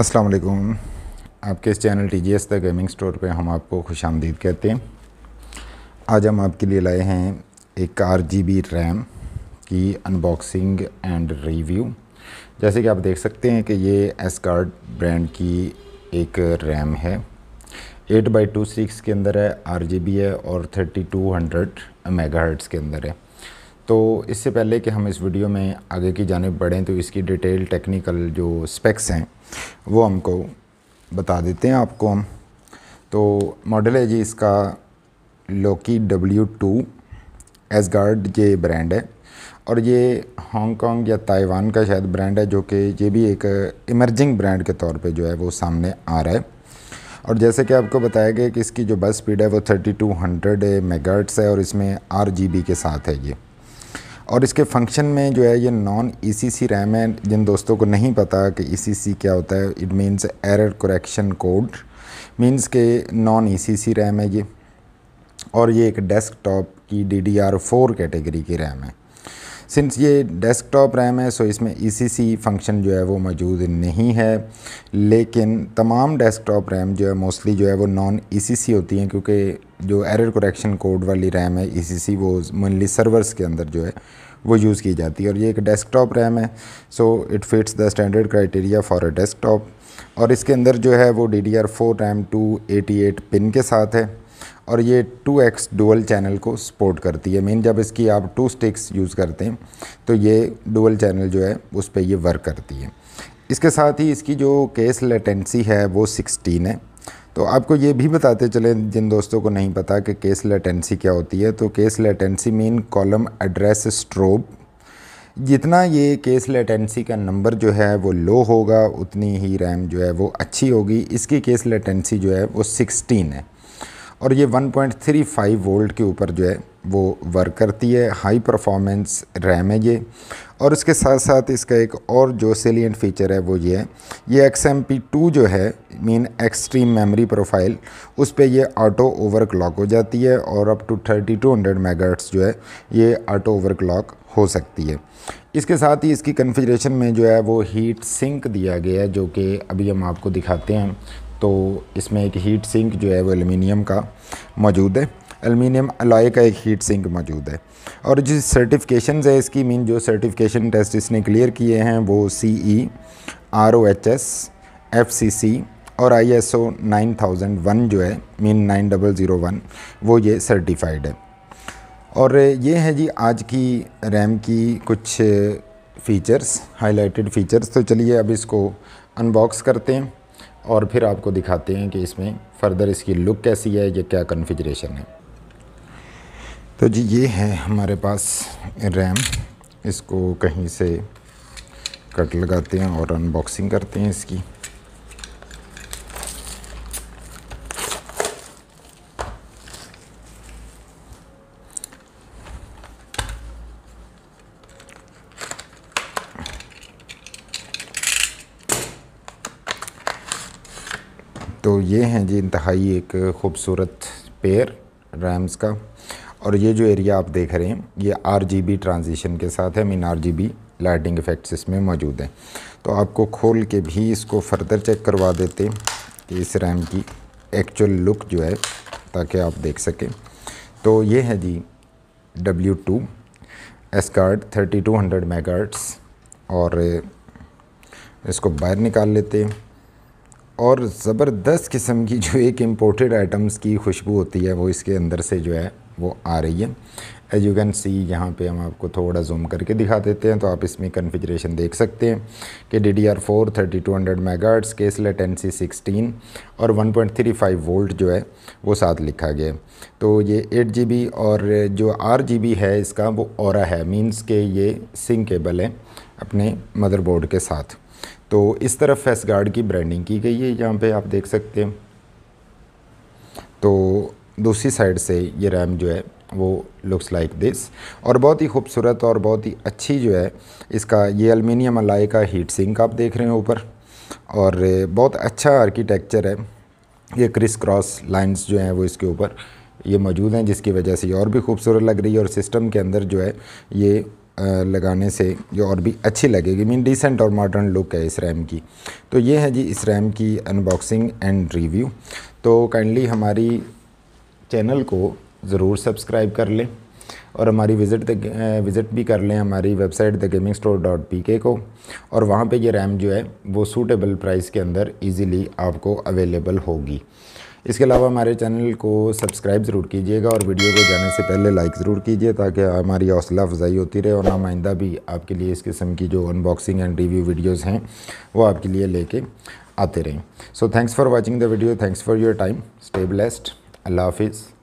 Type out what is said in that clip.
अस्सलाम वालेकुम आपके इस channel T G S the gaming store पे हम आपको खुश आमदीद कहते हैं आज हम आपके लिए लाए हैं एक आर जी बी रैम की अनबॉक्सिंग एंड रिव्यू जैसे कि आप देख सकते हैं कि ये एस कार्ड ब्रांड की एक रैम है एट बाई टू सिक्स के अंदर है आर जी बी है और thirty two hundred megahertz के अंदर है तो इससे पहले कि हम इस वीडियो में आगे की जाने बढ़ें तो इसकी डिटेल टेक्निकल जो स्पेक्स हैं वो हमको बता देते हैं आपको हम तो मॉडल है जी इसका लोकी डब्ल्यू टू एसगार्ड ये ब्रांड है और ये हांगकांग या ताइवान का शायद ब्रांड है जो कि ये भी एक इमर्जिंग ब्रांड के तौर पे जो है वो सामने आ रहा है और जैसे कि आपको बताया गया कि इसकी जो बस स्पीड है वो 3200 मेगाहर्ट्ज़ है और इसमें आर के साथ है ये और इसके फंक्शन में जो है ये non E C C RAM है जिन दोस्तों को नहीं पता कि ईसीसी सी सी क्या होता है it means error correction code means के non E C C RAM है ये और ये एक डेस्कटॉप की D D R four category की रैम है सिंस ये डेस्कटॉप रैम है सो इसमें ई e फंक्शन जो है वो मौजूद नहीं है लेकिन तमाम डेस्कटॉप रैम जो है मोस्टली जो है वो नॉन ई e होती हैं क्योंकि जो एरर करेक्शन कोड वाली रैम है ई e वो मनली सर्वर्स के अंदर जो है वो यूज़ की जाती है और ये एक डेस्कटॉप रैम है so it fits the standard criteria for a desktop और इसके अंदर जो है वो D D R four RAM two eighty eight pin के साथ है और ये 2x डुअल चैनल को सपोर्ट करती है मेन जब इसकी आप टू स्टिक्स यूज़ करते हैं तो ये डुअल चैनल जो है उस पर ये वर्क करती है इसके साथ ही इसकी जो केस लेटेंसी है वो 16 है तो आपको ये भी बताते चले जिन दोस्तों को नहीं पता कि केस लेटेंसी क्या होती है तो CAS latency mean column address strobe जितना ये केस लेटेंसी का नंबर जो है वो लो होगा उतनी ही रैम जो है वो अच्छी होगी इसकी केस लेटेंसी जो है वो 16 है और ये 1.35 वोल्ट के ऊपर जो है वो वर्क करती है हाई परफॉर्मेंस रैम है ये और इसके साथ साथ इसका एक और जो सेलियंट फीचर है वो ये है ये एक्स एम पी टू जो है मीन एक्सट्रीम मेमोरी प्रोफाइल उस पर यह ऑटो ओवर क्लॉक हो जाती है और up to thirty two hundred mega Ts जो है ये ऑटो ओवर क्लॉक हो सकती है इसके साथ ही इसकी कन्फिग्रेशन में जो है वो हीट सिंक दिया गया है जो कि अभी हम आपको दिखाते हैं तो इसमें एक हीट सिंक जो है वो एलुमिनियम का मौजूद है एलुमिनियम अलॉय का एक हीट सिंक मौजूद है और जो सर्टिफिकेशन है इसकी मीन जो सर्टिफिकेशन टेस्ट इसने क्लियर किए हैं वो C E R O H S F C C और I S O nine thousand one जो है mean nine double zero one वो ये सर्टिफाइड है और ये है जी आज की रैम की कुछ फ़ीचर्स हाईलाइटेड फ़ीचर्स तो चलिए अब इसको अनबॉक्स करते हैं और फिर आपको दिखाते हैं कि इसमें फ़र्दर इसकी लुक कैसी है या क्या कन्फिग्रेशन है तो जी ये है हमारे पास रैम इसको कहीं से कट लगाते हैं और अनबॉक्सिंग करते हैं इसकी तो ये हैं जी इंतहाई एक ख़ूबसूरत पेयर रैम्स का और ये जो एरिया आप देख रहे हैं ये आर ट्रांजिशन के साथ है मीन आर लाइटिंग इफ़ेक्ट्स इसमें मौजूद हैं तो आपको खोल के भी इसको फर्दर चेक करवा देते कि इस रैम की एक्चुअल लुक जो है ताकि आप देख सकें तो ये है G W two S card thirty two hundred mega Ts और इसको बाहर निकाल लेते हैं और ज़बरदस्त किस्म की जो एक इम्पोर्टेड आइटम्स की खुशबू होती है वो इसके अंदर से जो है वो आ रही है एज यू कैन सी यहाँ पे हम आपको थोड़ा जूम करके दिखा देते हैं तो आप इसमें कन्फिग्रेशन देख सकते हैं कि D D R four thirty two hundred mega Ts CAS C sixteen और one point three five volt जो है वो साथ लिखा गया तो ये एट जी बी और जो आर जी बी है इसका वो और है मीन्स के ये सिंकेबल केबल है अपने मदरबोर्ड के साथ तो इस तरफ फेस गार्ड की ब्रांडिंग की गई है यहाँ पे आप देख सकते हैं तो दूसरी साइड से ये रैम जो है वो लुक्स लाइक दिस और बहुत ही खूबसूरत और बहुत ही अच्छी जो है इसका ये अलमिनियम अलाई का हीट सिंक आप देख रहे हैं ऊपर और बहुत अच्छा आर्किटेक्चर है ये क्रिस क्रॉस लाइंस जो हैं वो इसके ऊपर ये मौजूद हैं जिसकी वजह से और भी खूबसूरत लग रही है और सिस्टम के अंदर जो है ये लगाने से जो और भी अच्छी लगेगी मीन डिसेंट और मॉडर्न लुक है इस रैम की तो ये है जी इस रैम की अनबॉक्सिंग एंड रिव्यू तो काइंडली हमारी चैनल को ज़रूर सब्सक्राइब कर लें और हमारी विज़िट विज़िट भी कर लें हमारी website the gaming store dot P K को और वहाँ पे ये रैम जो है वो सूटेबल प्राइस के अंदर इजीली आपको अवेलेबल होगी इसके अलावा हमारे चैनल को सब्सक्राइब ज़रूर कीजिएगा और वीडियो को जाने से पहले लाइक ज़रूर कीजिए ताकि हमारी हौसला अफजाई होती रहे और हम आइंदा भी आपके लिए इस किस्म की जो अनबॉक्सिंग एंड रिव्यू वीडियोज़ हैं वो आपके लिए लेके आते रहें so thanks for watching the video thanks for your time stay blessed अल्लाह हाफिज़